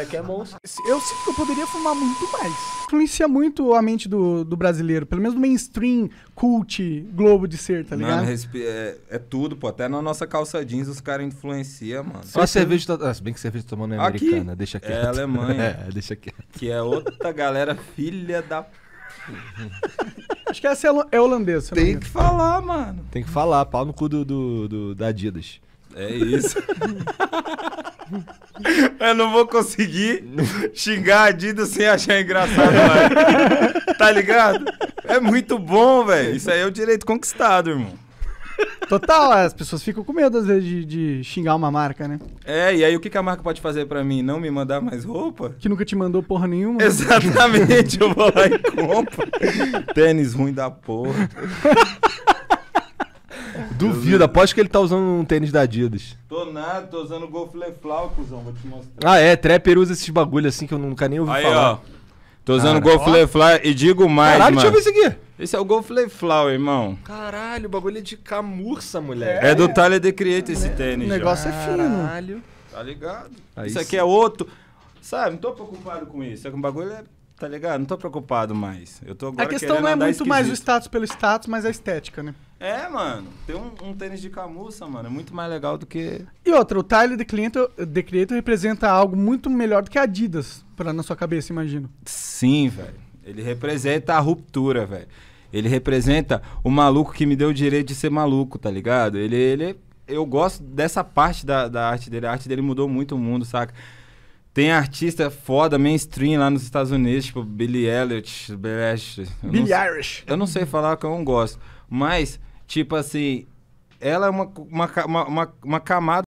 moleque é monstro. Eu sinto que eu poderia fumar muito mais. Influencia muito a mente do, do brasileiro, pelo menos do mainstream, cult, globo de ser, tá ligado? Mano, é, é, tudo, pô. Até na nossa calça jeans os caras influenciam, mano. Só a cerveja tá... Ah, se bem que cerveja tá tomando é americana, aqui. deixa é quieto. É Alemanha. é, deixa quieto. Que é outra galera filha da... Acho que essa é, é holandesa. Tem que falar, mano. Tem que falar. Pau no cu do, do, do da Adidas. É isso. Eu não vou conseguir xingar a Adidas sem achar engraçado, mano. Tá ligado? É muito bom, velho. Isso aí é o direito conquistado, irmão. Total, é, as pessoas ficam com medo, às vezes, de, de xingar uma marca, né? É, e aí o que, que a marca pode fazer pra mim? Não me mandar mais roupa? Que nunca te mandou porra nenhuma. Exatamente, eu vou lá e compro. Tênis ruim da porra. Duvido, aposto que ele tá usando um tênis da Adidas. Tô nada, tô usando o Golf Leflau, cuzão, vou te mostrar. Ah, é, Trapper usa esses bagulho assim que eu nunca nem ouvi Aí, falar. ó. Tô usando o Golf Leflau e digo mais, Caralho, mano. deixa eu ver isso aqui. Esse é o Golf Leflau, irmão. Caralho, o bagulho é de camurça, mulher. É, do Tyler The Creator esse é. tênis, O negócio é fino. Caralho. Tá ligado? Aí isso aqui é outro. Sabe, não tô preocupado com isso. É que o bagulho é Tá ligado? Não tô preocupado mais. Eu tô agora A questão não é muito mais o status pelo status, mas a estética, né? É, mano. tem um, um, tênis de camurça, mano, é muito mais legal do que. E outra, o Tyler The Creator, The Creator representa algo muito melhor do que a Adidas, pra, na sua cabeça, imagino. Sim, velho. Ele representa a ruptura, velho. Ele representa o maluco que me deu o direito de ser maluco, tá ligado? Ele. ele eu gosto dessa parte da, da arte dele. A arte dele mudou muito o mundo, saca? Tem artista foda, mainstream lá nos Estados Unidos, tipo Billy Elliot, Billy Irish. Eu, Billie não, Irish. eu não sei falar que eu não gosto. Mas, tipo assim, ela é uma, uma, uma, uma, uma camada